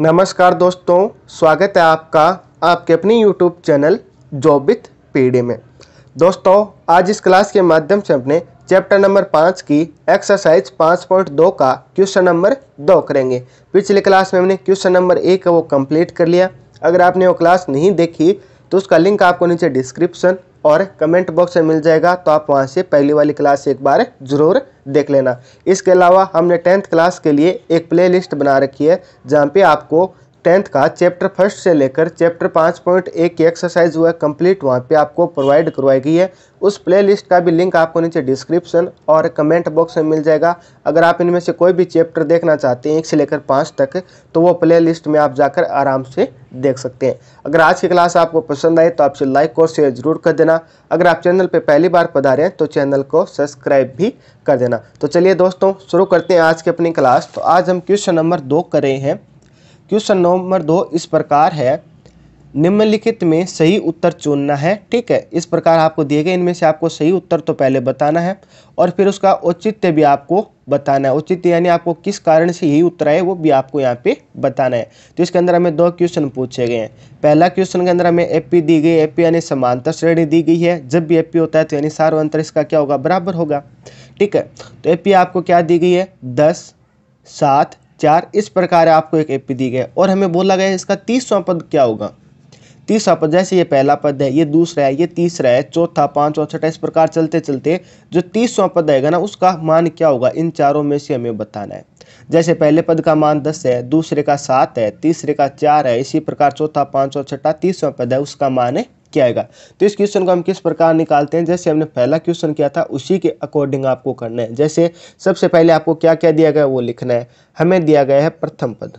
नमस्कार दोस्तों स्वागत है आपका आपके अपनी यूट्यूब चैनल जॉब पीडे में दोस्तों आज इस क्लास के माध्यम से अपने चैप्टर नंबर पाँच की एक्सरसाइज पाँच पॉइंट दो का क्वेश्चन नंबर दो करेंगे पिछले क्लास में हमने क्वेश्चन नंबर एक वो कंप्लीट कर लिया अगर आपने वो क्लास नहीं देखी तो उसका लिंक आपको नीचे डिस्क्रिप्शन और कमेंट बॉक्स में मिल जाएगा तो आप वहाँ से पहली वाली क्लास एक बार ज़रूर देख लेना इसके अलावा हमने टेंथ क्लास के लिए एक प्लेलिस्ट बना रखी है जहाँ पे आपको टेंथ का चैप्टर फर्स्ट से लेकर चैप्टर पाँच पॉइंट एक की एक्सरसाइज हुआ कंप्लीट वहाँ पे आपको प्रोवाइड करवाई गई है उस प्लेलिस्ट का भी लिंक आपको नीचे डिस्क्रिप्शन और कमेंट बॉक्स में मिल जाएगा अगर आप इनमें से कोई भी चैप्टर देखना चाहते हैं एक से लेकर पाँच तक तो वो प्ले में आप जाकर आराम से देख सकते हैं अगर आज की क्लास आपको पसंद आए तो आपसे लाइक और शेयर जरूर कर देना अगर आप चैनल पर पहली बार पधारे हैं तो चैनल को सब्सक्राइब भी कर देना तो चलिए दोस्तों शुरू करते हैं आज की अपनी क्लास तो आज हम क्वेश्चन नंबर दो कर रहे हैं क्वेश्चन नंबर दो इस प्रकार है निम्नलिखित में सही उत्तर चुनना है ठीक है इस प्रकार आपको दिए गए इनमें से आपको सही उत्तर तो पहले बताना है और फिर उसका औचित्य भी आपको बताना है औचित्य यानी आपको किस कारण से यही उत्तर आए वो भी आपको यहाँ पे बताना है तो इसके अंदर हमें दो क्वेश्चन पूछे गए हैं पहला क्वेश्चन के अंदर हमें एपी दी गई एपी यानी समांतर श्रेणी दी गई है जब भी एपी होता है तो यानी सार्व अंतर इसका क्या होगा बराबर होगा ठीक है तो एपी आपको क्या दी गई है दस सात चार इस प्रकार आपको एक एपी दी गई और हमें बोला गया इसका तीसवा पद क्या होगा तीसरा पद जैसे ये पहला पद है ये दूसरा है ये तीसरा है चौथा और छठा इस प्रकार चलते चलते जो तीसवा पद आएगा ना उसका मान क्या होगा इन चारों में से हमें बताना है जैसे पहले पद का मान दस है दूसरे का सात है तीसरे का चार है इसी प्रकार चौथा और छठा तीसवा पद है उसका मान है किया आएगा तो इस क्वेश्चन को हम किस प्रकार निकालते हैं जैसे हमने पहला क्वेश्चन किया था उसी के अकॉर्डिंग आपको करना है जैसे सबसे पहले आपको क्या क्या दिया गया वो लिखना है हमें दिया गया है प्रथम पद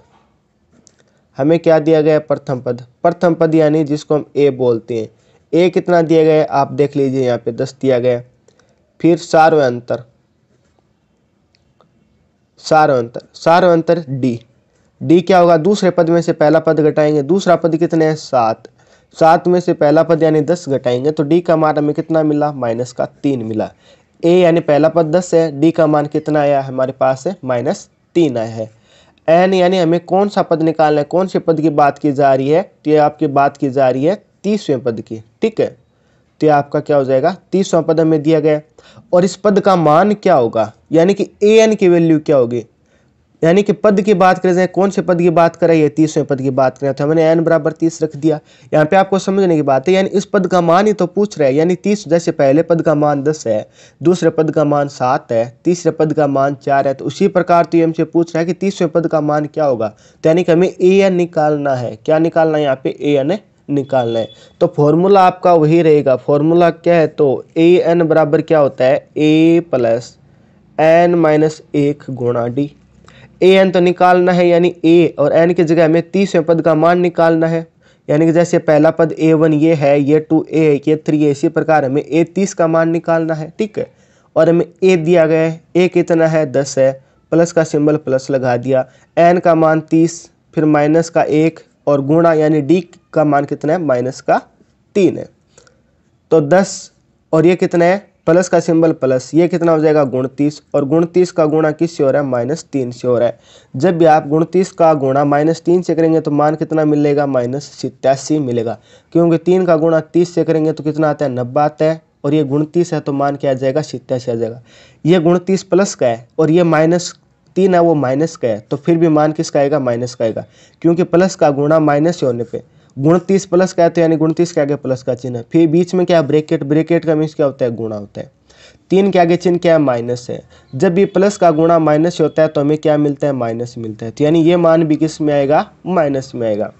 हमें क्या दिया गया है प्रथम पद प्रथम पद यानी जिसको हम ए बोलते हैं ए कितना दिया गया है आप देख लीजिए यहाँ पे दस दिया गया फिर सार्व अंतर सार्व अंतर सार्व अंतर डी डी क्या होगा दूसरे पद में से पहला पद घटाएंगे दूसरा पद कितने हैं सात सात में से पहला पद यानी दस घटाएंगे तो डी का मान हमें कितना मिला माइनस का तीन मिला ए यानी पहला पद दस है डी का मान कितना आया है हमारे पास है माइनस तीन आया है एन यानी हमें कौन सा पद निकालना है कौन से पद की बात की जा रही है तो ये आपकी बात की जा रही है तीसवें पद की ठीक है तो ये आपका क्या हो जाएगा तीसवा पद हमें दिया गया और इस पद का मान क्या होगा यानी कि ए एन की वैल्यू क्या होगी यानी कि पद की बात करें जाए कौन से पद की बात करें ये तीसवें पद की बात करें तो हमने एन बराबर तीस रख दिया यहाँ पे आपको समझने की बात है यानी इस पद का मान ही तो पूछ रहे हैं यानी तीस जैसे पहले पद का मान दस है दूसरे पद का मान सात है तीसरे पद का मान चार है तो उसी प्रकार तो ये हमसे पूछ रहा है कि तीसवें पद का मान क्या होगा तो यानी कि हमें ए एन निकालना है क्या निकालना है यहाँ पे ए एन निकालना है तो फॉर्मूला आपका वही रहेगा फॉर्मूला क्या है तो ए एन बराबर क्या होता है ए प्लस एन माइनस एक गुणा डी ए एन तो निकालना है यानी ए और एन की जगह हमें तीसवें पद का मान निकालना है यानी कि जैसे पहला पद ए वन ये है ये टू ए है ये थ्री है इसी प्रकार हमें ए तीस का मान निकालना है ठीक है और हमें ए दिया गया है ए कितना है दस है प्लस का सिंबल प्लस लगा दिया एन का मान तीस फिर माइनस का एक और गुणा यानी डी का मान कितना है माइनस का तीन है तो दस और ये कितना है प्लस का सिंबल प्लस ये कितना हो जाएगा गुणतीस और गुणतीस का गुणा किस से हो रहा है माइनस तीन से हो रहा है जब भी आप गुणतीस का गुणा माइनस तीन से करेंगे तो मान कितना मिलेगा माइनस सितयासी मिलेगा क्योंकि तीन का गुणा तीस से करेंगे तो कितना आता है नब्बे आता है और ये गुणतीस है तो मान क्या आ जाएगा सितयासी आ जाएगा ये गुणतीस प्लस का है और ये माइनस तीन है वो माइनस का है तो फिर भी मान किसका आएगा माइनस का आएगा क्योंकि प्लस का गुणा माइनस होने पर गुणतीस प्लस का है तो यानी गुणतीस के आगे प्लस का चिन्ह है फिर बीच में क्या ब्रेकेट ब्रेकेट का मीन्स क्या होता है गुणा होता है तीन के आगे चिन्ह क्या है माइनस है जब भी प्लस का गुणा माइनस होता है तो हमें क्या मिलता है माइनस मिलता है तो यानी ये मान भी किस में आएगा माइनस में आएगा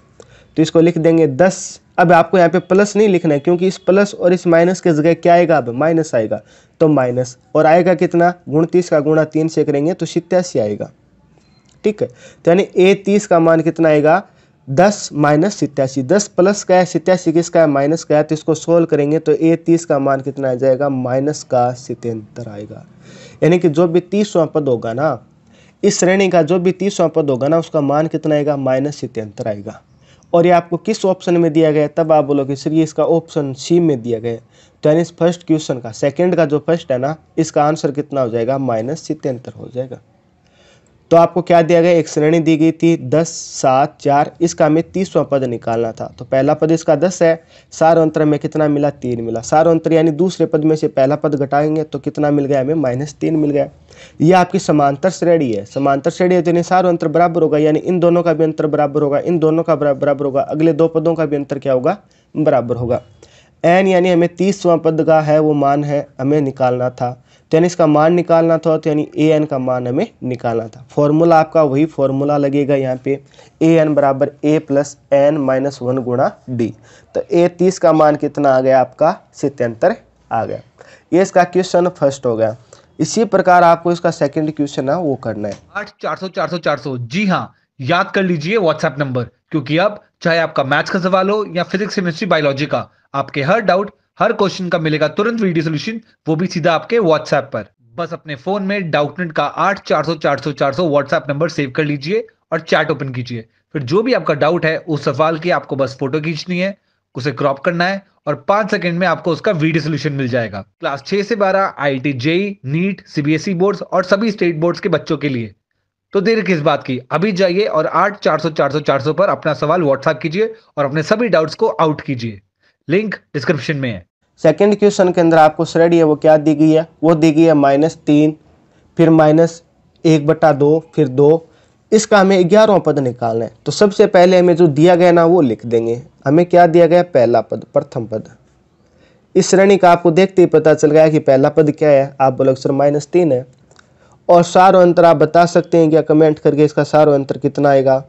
तो इसको लिख देंगे दस अब आपको यहाँ पे प्लस नहीं लिखना है क्योंकि इस प्लस और इस माइनस के जगह क्या आएगा अब माइनस आएगा तो माइनस और आएगा कितना गुण तीस का गुणा तीन से करेंगे तो सितयासी आएगा ठीक है तो यानी ए तीस का मान कितना आएगा दस माइनस सितयासी दस प्लस का है सितयासी किसका है माइनस का है तो इसको सोल्व करेंगे तो ए तीस का मान कितना आ जाएगा माइनस का सितेंतर आएगा यानी कि जो भी तीसवां पद होगा ना इस श्रेणी का जो भी तीसवां पद होगा ना उसका मान कितना आएगा माइनस सितहत्तर आएगा और ये आपको किस ऑप्शन में दिया गया तब आप बोलोगे सर ये इसका ऑप्शन सी में दिया गया तो यानी फर्स्ट क्वेश्चन का सेकेंड का जो फर्स्ट है ना इसका आंसर कितना हो जाएगा माइनस सितहत्तर हो जाएगा तो आपको क्या दिया गया एक श्रेणी दी गई थी दस सात चार इसका हमें तीसवा पद निकालना था तो पहला पद इसका दस है सार अंतर में कितना मिला तीन मिला सार अंतर यानी दूसरे पद में से पहला पद घटाएंगे तो कितना मिल गया हमें माइनस तीन मिल गया ये आपकी समांतर श्रेणी है समांतर श्रेणी है तो यानी अंतर बराबर होगा यानी इन दोनों का भी अंतर बराबर होगा इन दोनों का बराबर होगा अगले दो पदों का भी अंतर क्या होगा बराबर होगा एन यानी हमें तीसवां पद का है वो मान है हमें निकालना था तो यानी इसका मान निकालना था तो यानी ए एन का मान हमें निकालना था फॉर्मूला आपका वही फॉर्मूला लगेगा यहाँ पे ए एन बराबर A plus N minus one गुणा डी तो ए तीस का मान कितना आ गया आपका सितंतर आ गया ये इसका क्वेश्चन फर्स्ट हो गया इसी प्रकार आपको इसका सेकेंड क्वेश्चन है वो करना है आठ चार सौ चार सौ चार सौ जी हाँ याद कर लीजिए व्हाट्सएप नंबर क्योंकि अब चाहे आपका मैथ्स का सवाल हो या फिजिक्स केमिस्ट्री बायोलॉजी का आपके हर डाउट हर क्वेश्चन का मिलेगा तुरंत वीडियो सोल्यूशन वो भी सीधा आपके व्हाट्सएप पर बस अपने फोन में डाउटनेट का आठ चार सौ चार सौ चार सौ व्हाट्सएप नंबर सेव कर लीजिए और चैट ओपन कीजिए फिर जो भी आपका डाउट है उस सवाल की आपको बस फोटो खींचनी है उसे क्रॉप करना है और पांच सेकंड में आपको उसका वीडियो सोल्यूशन मिल जाएगा क्लास छह से बारह I T JEE NEET CBSE board और सभी स्टेट बोर्ड के बच्चों के लिए तो देर किस बात की अभी जाइए और आठ चार सौ चार सौ चार सौ पर अपना सवाल व्हाट्सएप कीजिए और अपने सभी डाउट्स को आउट कीजिए लिंक डिस्क्रिप्शन में है सेकेंड क्वेश्चन के अंदर आपको श्रेणी है वो क्या दी गई है वो दी गई है माइनस तीन फिर माइनस एक बटा दो फिर दो इसका हमें ग्यारहवा पद निकालना है तो सबसे पहले हमें जो दिया गया ना वो लिख देंगे हमें क्या दिया गया पहला पद प्रथम पद इस श्रेणी का आपको देखते ही पता चल गया कि पहला पद क्या है आप बोलो अक्सर माइनस तीन है और सारो अंतर आप बता सकते हैं क्या कमेंट करके इसका सारो अंतर कितना आएगा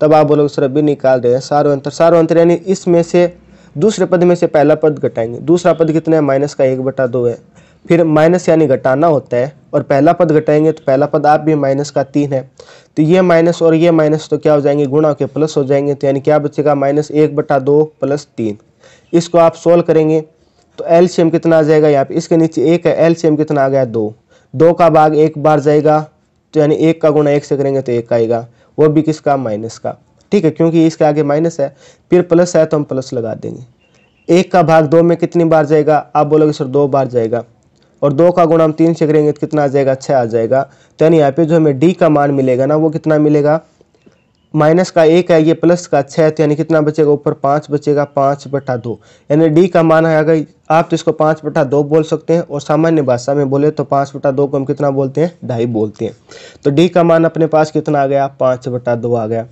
तब आप बोलो सर अभी निकाल रहे हैं सारो अंतर सारो अंतर यानी इसमें से दूसरे पद में से पहला पद घटाएंगे दूसरा पद कितना है माइनस का एक बटा दो है फिर माइनस यानी घटाना होता है और पहला पद घटाएंगे तो पहला पद आप भी माइनस का तीन है तो ये माइनस और ये माइनस तो क्या हो जाएंगे गुणा के प्लस हो जाएंगे तो यानी क्या बचेगा माइनस एक बटा दो प्लस तीन इसको आप सोल्व करेंगे तो एल कितना आ जाएगा यहाँ पे इसके नीचे एक है एल कितना आ गया दो दो का भाग एक बार जाएगा तो यानी एक का गुणा एक से करेंगे तो एक आएगा वो भी किसका माइनस का ठीक है क्योंकि इसके आगे माइनस है फिर प्लस है तो हम प्लस लगा देंगे एक का भाग दो में कितनी बार जाएगा आप बोलोगे सर दो बार जाएगा और दो का गुण हम तीन से करेंगे तो कितना आ जाएगा छः आ जाएगा तो यानी यहाँ पे जो हमें डी का मान मिलेगा ना वो कितना मिलेगा माइनस का एक है ये प्लस का छः है तो यानी कितना बचेगा ऊपर पाँच बचेगा पाँच बटा दो यानी डी का मान आ गई आप तो इसको पाँच बटा दो बोल सकते हैं और सामान्य भाषा में बोले तो पाँच बटा दो को हम कितना बोलते हैं ढाई बोलते हैं तो डी का मान अपने पास कितना आ गया पाँच बटा दो आ गया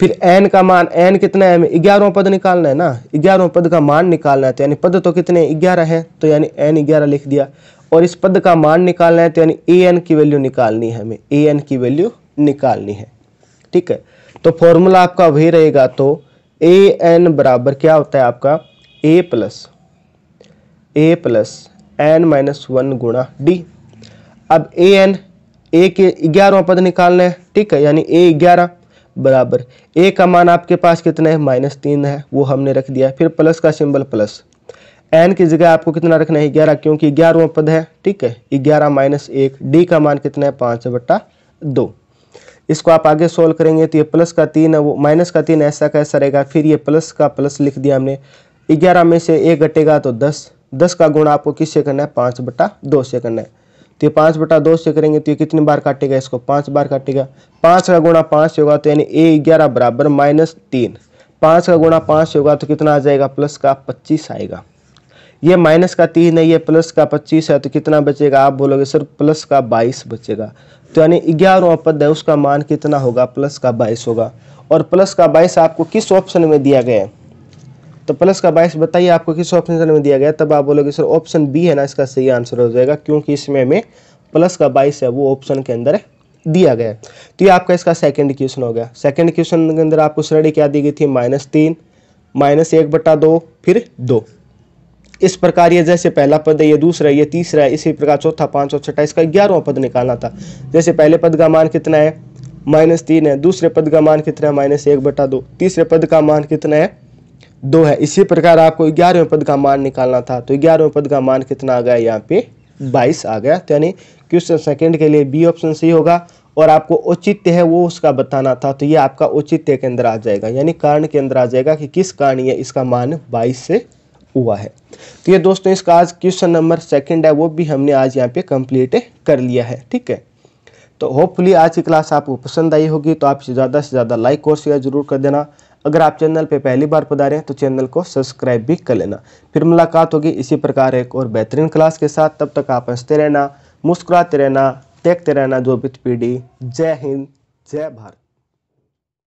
फिर एन का मान एन कितना है ग्यारहवा पद निकालना है ना ग्यारहवा पद का मान निकालना है तो यानी पद तो कितने ग्यारह है तो यानी एन ग्यारह लिख दिया और इस पद का मान निकालना है तो यानी ए एन की वैल्यू निकालनी है हमें ए एन की वैल्यू निकालनी है ठीक है तो फॉर्मूला आपका वही रहेगा तो ए एन बराबर क्या होता है आपका A plus A plus N minus one गुणा डी अब ए एन ए के ग्यारहवा पद निकालना है ठीक है यानी ए ग्यारह बराबर ए का मान आपके पास कितना है माइनस तीन है वो हमने रख दिया फिर प्लस का सिंबल प्लस एन की जगह आपको कितना रखना है ग्यारह क्योंकि ग्यारहवा पद है ठीक है ग्यारह माइनस एक डी का मान कितना है पाँच बट्टा दो इसको आप आगे सोल्व करेंगे तो ये प्लस का तीन है वो माइनस का तीन ऐसा कैसा रहेगा फिर ये प्लस का प्लस लिख दिया हमने ग्यारह में से एक घटेगा तो दस दस का गुण आपको किससे करना है पाँच बट्टा दो से करना है तो ये पाँच बटा दो से करेंगे तो ये कितनी बार काटेगा इसको पाँच बार काटेगा पाँच का गुणा पाँच होगा तो यानी ए ग्यारह बराबर माइनस तीन पाँच का गुणा पाँच होगा तो कितना आ जाएगा प्लस का पच्चीस आएगा ये माइनस का तीन है ये प्लस का पच्चीस है तो कितना बचेगा आप बोलोगे सर प्लस का बाईस बचेगा तो यानी ग्यारहवा पद है उसका मान कितना होगा प्लस का बाईस होगा और प्लस का बाईस आपको किस ऑप्शन में दिया गया है तो प्लस का बायस बताइए आपको किस ऑप्शन में दिया गया तब आप बोलोगे सर ऑप्शन बी है ना इसका सही आंसर हो जाएगा क्योंकि इसमें हमें प्लस का बाइस है वो ऑप्शन के अंदर दिया गया है तो ये आपका इसका सेकंड क्वेश्चन हो गया सेकंड क्वेश्चन के अंदर आपको श्रेणी क्या दी गई थी माइनस तीन माइनस एक बटा दो फिर दो इस प्रकार ये जैसे पहला पद है ये दूसरा है ये तीसरा है इसी प्रकार चौथा पांच और छठा इसका ग्यारहवा पद निकालना था जैसे पहले पद का मान कितना है माइनस तीन है दूसरे पद का मान कितना है माइनस एक बटा दो तीसरे पद का मान कितना है दो है इसी प्रकार आपको ग्यारहवें पद का मान निकालना था तो ग्यारहवें पद का मान कितना आ गया यहाँ पे बाईस आ गया तो यानी क्वेश्चन सेकंड के लिए बी ऑप्शन सही होगा और आपको औचित्य है वो उसका बताना था तो ये आपका औचित्य के अंदर आ जाएगा यानी कारण के अंदर आ जाएगा कि किस कारण ये इसका मान बाईस से हुआ है तो ये दोस्तों इसका आज क्वेश्चन नंबर सेकंड है वो भी हमने आज यहाँ पे कंप्लीट कर लिया है ठीक है तो होपफुली आज की क्लास आपको पसंद आई होगी तो आप इसे ज़्यादा से ज़्यादा लाइक और शेयर जरूर कर देना अगर आप चैनल पे पहली बार पधारे हैं तो चैनल को सब्सक्राइब भी कर लेना फिर मुलाकात होगी इसी प्रकार एक और बेहतरीन क्लास के साथ तब तक आप हंसते रहना मुस्कुराते रहना देखते रहना जो भी पीढ़ी जय हिंद जय भारत